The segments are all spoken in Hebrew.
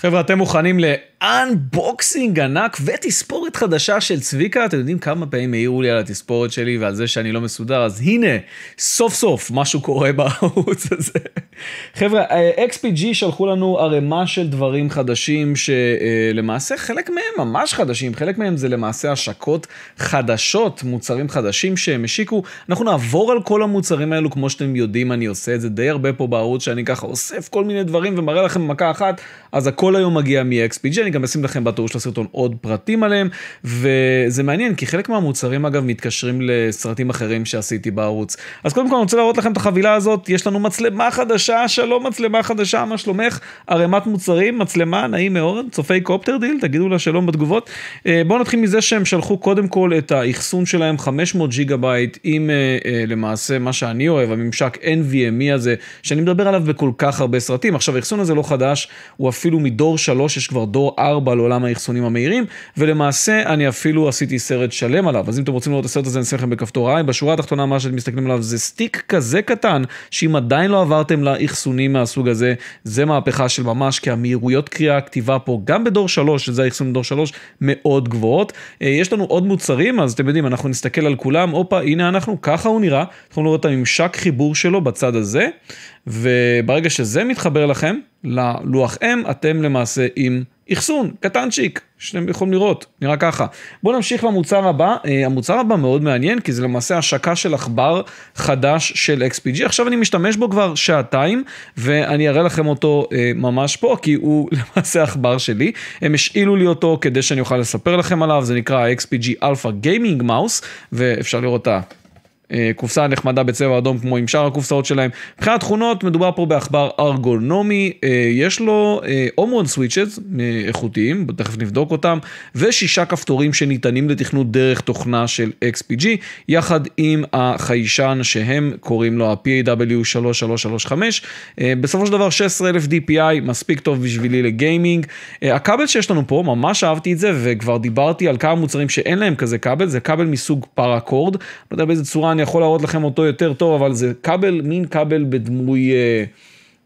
חבר'ה, אתם מוכנים ל... אנבוקסינג ענק ותספורת חדשה של צביקה. אתם יודעים כמה פעמים העירו לי על התספורת שלי ועל זה שאני לא מסודר, אז הנה, סוף סוף משהו קורה בערוץ הזה. חבר'ה, אה, XPG שלחו לנו ערימה של דברים חדשים, שלמעשה אה, חלק מהם ממש חדשים, חלק מהם זה למעשה השקות חדשות, מוצרים חדשים שהם השיקו. אנחנו נעבור על כל המוצרים האלו, כמו שאתם יודעים, אני עושה את זה די הרבה פה בערוץ, שאני ככה אוסף כל מיני דברים ומראה לכם במכה אחת, אז הכל היום מגיע מ-XPG. אני גם אשים לכם בתור של הסרטון עוד פרטים עליהם, וזה מעניין, כי חלק מהמוצרים אגב מתקשרים לסרטים אחרים שעשיתי בערוץ. אז קודם כל אני רוצה להראות לכם את החבילה הזאת, יש לנו מצלמה חדשה, שלום מצלמה חדשה, מה שלומך? ערימת מוצרים, מצלמה, נעים מאוד, צופי קופטר דיל, תגידו לה שלום בתגובות. אה, בואו נתחיל מזה שהם שלחו קודם כל את האחסון שלהם, 500 ג'יגה בייט, עם אה, אה, למעשה מה שאני אוהב, הממשק NVMe הזה, שאני מדבר עליו בכל כך הרבה סרטים. עכשיו, האחסון הזה לא חדש, הוא אפילו מדור 3, יש כבר דור 4 לעולם האחסונים המהירים, ולמעשה אני אפילו עשיתי סרט שלם עליו. אז אם אתם רוצים לראות את הסרט הזה, אני אעשה לכם בכפתור העין. בשורה התחתונה, מה שאתם מסתכלים עליו זה סטיק כזה קטן, שאם עדיין לא עברתם לאחסונים מהסוג הזה, זה מהפכה של ממש, כי המהירויות קריאה, הכתיבה פה, גם בדור 3, שזה האחסון בדור 3, מאוד גבוהות. אה, יש לנו עוד מוצרים, אז אתם יודעים, אנחנו נסתכל על כולם, הופה, הנה אנחנו, ככה הוא נראה. אתם לראות את הממשק חיבור שלו בצד הזה, וברגע שזה מתחבר לכם, ללוח M, אתם למעשה עם אחסון, קטנצ'יק, שאתם יכולים לראות, נראה ככה. בואו נמשיך למוצר הבא. אה, המוצר הבא מאוד מעניין, כי זה למעשה השקה של עכבר חדש של XPG. עכשיו אני משתמש בו כבר שעתיים, ואני אראה לכם אותו אה, ממש פה, כי הוא למעשה עכבר שלי. הם השאילו לי אותו כדי שאני אוכל לספר לכם עליו, זה נקרא XPG Alpha Gaming Mouse, ואפשר לראות את ה... אה, קופסה נחמדה בצבע אדום כמו עם שאר הקופסאות שלהם. מבחינת תכונות מדובר פה בעכבר ארגונומי, אה, יש לו הומון אה, סוויצ'ס איכותיים, תכף נבדוק אותם, ושישה כפתורים שניתנים לתכנות דרך תוכנה של XPG, יחד עם החיישן שהם קוראים לו ה-PAW3335. בסופו של דבר 16,000 DPI, מספיק טוב בשבילי לגיימינג. הכבל שיש לנו פה, ממש אהבתי את זה, וכבר דיברתי על כמה מוצרים שאין להם כזה כבל, זה כבל מסוג פאראקורד, לא יודע באיזה צורה אני... אני יכול להראות לכם אותו יותר טוב, אבל זה כבל, מין כבל בדמוי... אה,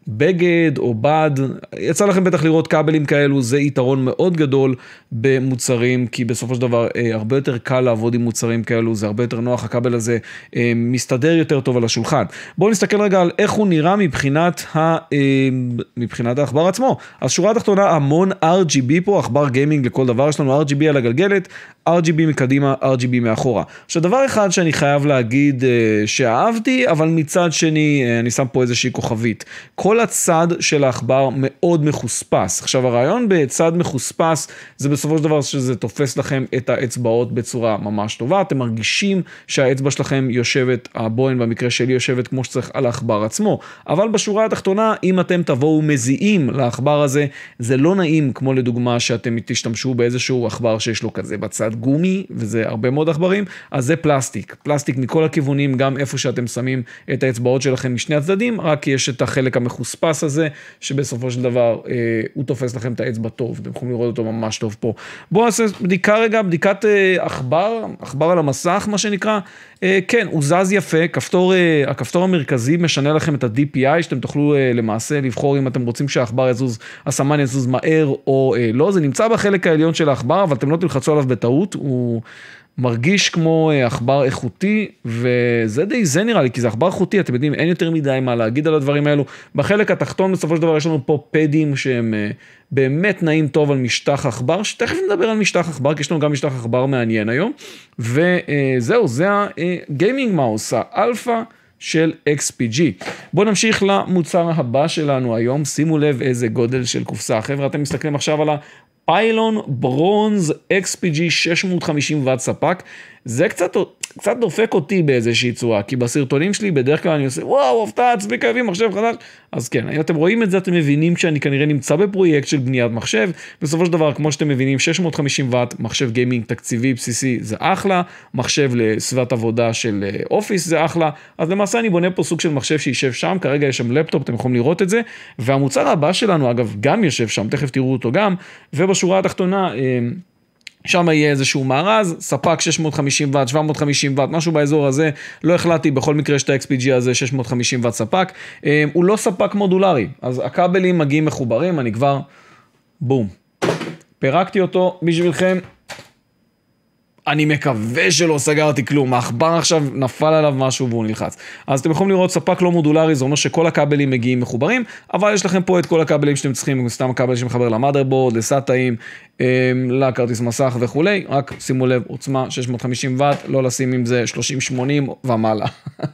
בגד או בד, יצא לכם בטח לראות כבלים כאלו, זה יתרון מאוד גדול במוצרים, כי בסופו של דבר אה, הרבה יותר קל לעבוד עם מוצרים כאלו, זה הרבה יותר נוח, הכבל הזה אה, מסתדר יותר טוב על השולחן. בואו נסתכל רגע על איך הוא נראה מבחינת, ה, אה, מבחינת העכבר עצמו. אז שורה התחתונה, המון RGB פה, עכבר גיימינג לכל דבר, יש לנו RGB על הגלגלת, RGB מקדימה, RGB מאחורה. עכשיו, דבר אחד שאני חייב להגיד אה, שאהבתי, אבל מצד שני, אה, אני שם פה איזושהי כוכבית. כל כל הצד של העכבר מאוד מחוספס. עכשיו הרעיון בצד מחוספס זה בסופו של דבר שזה תופס לכם את האצבעות בצורה ממש טובה, אתם מרגישים שהאצבע שלכם יושבת, הבוהן במקרה שלי יושבת כמו שצריך על העכבר עצמו, אבל בשורה התחתונה אם אתם תבואו מזיעים לעכבר הזה, זה לא נעים כמו לדוגמה שאתם תשתמשו באיזשהו עכבר שיש לו כזה בצד גומי, וזה הרבה מאוד עכברים, אז זה פלסטיק, פלסטיק מכל הכיוונים, גם איפה שאתם שמים את האצבעות שלכם משני הצדדים, רק יש את החלק המחוספס. המחוספס הזה, שבסופו של דבר אה, הוא תופס לכם את האצבע טוב, אתם יכולים לראות אותו ממש טוב פה. בואו נעשה בדיקה רגע, בדיקת אה, עכבר, אה, עכבר על המסך, מה שנקרא. אה, כן, הוא זז יפה, כפתור, אה, הכפתור המרכזי משנה לכם את ה-DPI, שאתם תוכלו אה, למעשה לבחור אם אתם רוצים שהעכבר יזוז, הסמן יזוז מהר או אה, לא. זה נמצא בחלק העליון של העכבר, אבל אתם לא תלחצו עליו בטעות, הוא... מרגיש כמו אה, עכבר איכותי, וזה די זה נראה לי, כי זה עכבר איכותי, אתם יודעים, אין יותר מדי מה להגיד על הדברים האלו. בחלק התחתון בסופו של דבר יש לנו פה פדים שהם אה, באמת נעים טוב על משטח עכבר, שתכף נדבר על משטח עכבר, כי יש לנו גם משטח עכבר מעניין היום. וזהו, אה, זה הגיימינג מאוס, האלפא. של XPG. בואו נמשיך למוצר הבא שלנו היום, שימו לב איזה גודל של קופסה. חבר'ה, אתם מסתכלים עכשיו על ה... פיילון ברונז XPG 650 ועד ספק זה קצת, קצת דופק אותי באיזושהי צורה, כי בסרטונים שלי בדרך כלל אני עושה, וואו, הפתעה, עצמי כאבים, מחשב חדש. אז כן, אם אתם רואים את זה, אתם מבינים שאני כנראה נמצא בפרויקט של בניית מחשב. בסופו של דבר, כמו שאתם מבינים, 650 וואט, מחשב גיימינג תקציבי בסיסי זה אחלה, מחשב לסביבת עבודה של אה, אופיס זה אחלה, אז למעשה אני בונה פה סוג של מחשב שישב שם, כרגע יש שם לפטופ, אתם יכולים לראות את זה, והמוצר הבא שלנו, אגב, גם יושב שם, תכף תראו אותו גם, ובשורה התחתונה, אה, שם יהיה איזשהו מארז, ספק 650 ואט, 750 ואט, משהו באזור הזה, לא החלטתי, בכל מקרה יש את ה-XPG הזה, 650 ואט ספק. אמ, הוא לא ספק מודולרי, אז הכבלים מגיעים מחוברים, אני כבר... בום. פירקתי אותו בשבילכם, אני מקווה שלא סגרתי כלום, העכבר עכשיו נפל עליו משהו והוא נלחץ. אז אתם יכולים לראות ספק לא מודולרי, זה אומר שכל הכבלים מגיעים מחוברים, אבל יש לכם פה את כל הכבלים שאתם צריכים, סתם הכבל שמחבר למאדרבורד, לסאטאים, אמ, לכרטיס מסך וכולי, רק שימו לב, עוצמה 650 ואט, לא לשים עם זה 30-80 ומעלה.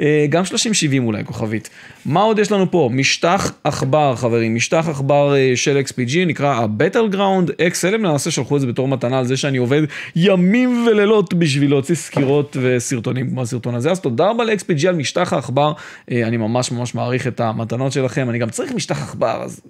אה, גם 3070 אולי, כוכבית. מה עוד יש לנו פה? משטח עכבר, חברים. משטח עכבר אה, של XPG נקרא ה-Battle Ground XL, הם למעשה שלחו את זה בתור מתנה על זה שאני עובד ימים ולילות בשביל להוציא סקירות וסרטונים כמו הסרטון הזה. אז תודה רבה ל-XPG על משטח העכבר. אה, אני ממש ממש מעריך את המתנות שלכם. אני גם צריך משטח עכבר, אז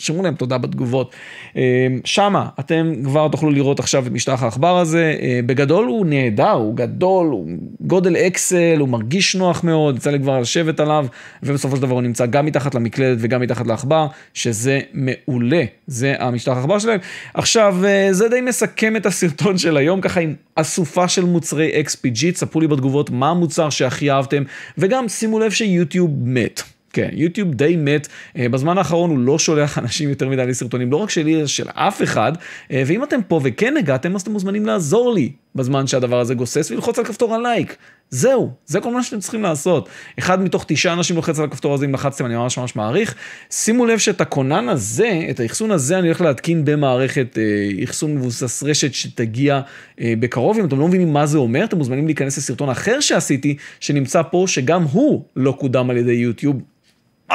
תרשמו להם תודה בתגובות. אה, שמה, אתם כבר תוכלו לראות עכשיו את משטח העכבר הזה. אה, בגדול הוא נהדר, הוא גדול, הוא גודל אקסל, הוא מרגיש נוח מאוד, יצא לי כבר לשבת עליו, ובסופו של דבר הוא נמצא גם מתחת למקלדת וגם מתחת לעכבר, שזה מעולה. זה המשטח העכבר שלהם. עכשיו, אה, זה די מסכם את הסרטון של היום, ככה עם אסופה של מוצרי XPG, צפו לי בתגובות מה המוצר שהכי אהבתם, וגם שימו לב שיוטיוב מת. כן, יוטיוב די מת, אה, בזמן האחרון הוא לא שולח אנשים יותר מדי לסרטונים, לא רק שלי, של אף אחד, אה, ואם אתם פה וכן הגעתם, אז אתם מוזמנים לעזור לי בזמן שהדבר הזה גוסס וללחוץ על כפתור הלייק. זהו, זה כל מה שאתם צריכים לעשות. אחד מתוך תשעה אנשים לוחץ על הכפתור הזה, אם לחצתם, אני ממש ממש מעריך. שימו לב שאת הכונן הזה, את האחסון הזה, אני הולך להתקין במערכת אה, אחסון מבוסס רשת שתגיע בקרוב. אם אתם לא מבינים מה זה אומר, אתם מוזמנים להיכנס לסרטון אחר שעשיתי, שנמצא פה, שגם הוא לא קודם על ידי יוטיוב.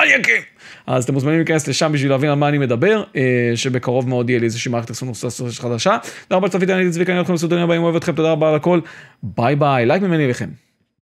מניאקים. אז אתם מוזמנים להיכנס לשם בשביל להבין על מה אני מדבר, אה, שבקרוב מאוד יהיה לי איזושהי מערכת אסונוסטרסטרס חדשה. תודה רבה לצפית, אני צביקה, אני הולכים לסודרים הבאים, אוהב אתכם, תודה רבה על הכל. ביי ביי, לייק ממני אליכם.